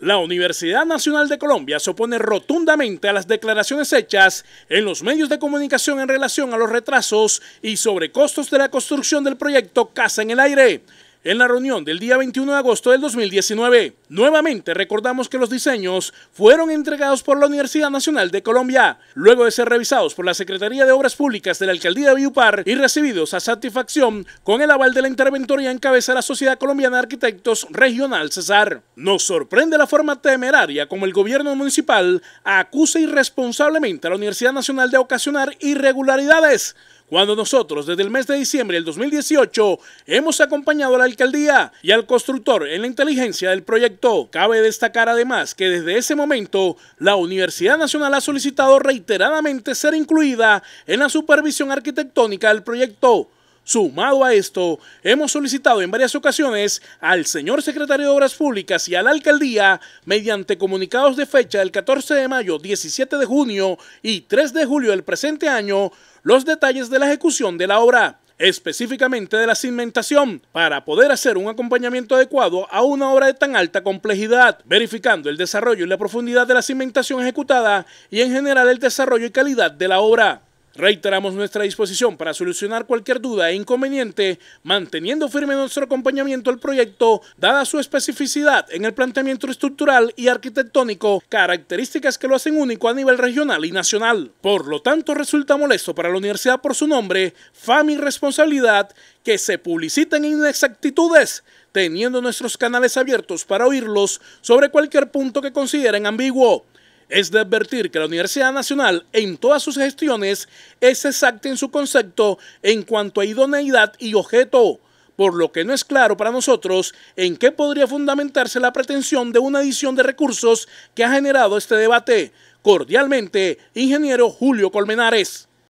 La Universidad Nacional de Colombia se opone rotundamente a las declaraciones hechas en los medios de comunicación en relación a los retrasos y sobrecostos de la construcción del proyecto Casa en el Aire en la reunión del día 21 de agosto del 2019. Nuevamente recordamos que los diseños fueron entregados por la Universidad Nacional de Colombia, luego de ser revisados por la Secretaría de Obras Públicas de la Alcaldía de Villupar y recibidos a satisfacción con el aval de la interventoría encabezada de la Sociedad Colombiana de Arquitectos Regional César. Nos sorprende la forma temeraria como el gobierno municipal acusa irresponsablemente a la Universidad Nacional de ocasionar irregularidades cuando nosotros desde el mes de diciembre del 2018 hemos acompañado a la alcaldía y al constructor en la inteligencia del proyecto. Cabe destacar además que desde ese momento la Universidad Nacional ha solicitado reiteradamente ser incluida en la supervisión arquitectónica del proyecto Sumado a esto, hemos solicitado en varias ocasiones al señor secretario de Obras Públicas y a la alcaldía, mediante comunicados de fecha del 14 de mayo, 17 de junio y 3 de julio del presente año, los detalles de la ejecución de la obra específicamente de la cimentación, para poder hacer un acompañamiento adecuado a una obra de tan alta complejidad, verificando el desarrollo y la profundidad de la cimentación ejecutada y en general el desarrollo y calidad de la obra. Reiteramos nuestra disposición para solucionar cualquier duda e inconveniente, manteniendo firme nuestro acompañamiento al proyecto, dada su especificidad en el planteamiento estructural y arquitectónico, características que lo hacen único a nivel regional y nacional. Por lo tanto, resulta molesto para la universidad por su nombre, fama y responsabilidad que se publiciten inexactitudes, teniendo nuestros canales abiertos para oírlos sobre cualquier punto que consideren ambiguo. Es de advertir que la Universidad Nacional en todas sus gestiones es exacta en su concepto en cuanto a idoneidad y objeto, por lo que no es claro para nosotros en qué podría fundamentarse la pretensión de una edición de recursos que ha generado este debate. Cordialmente, ingeniero Julio Colmenares.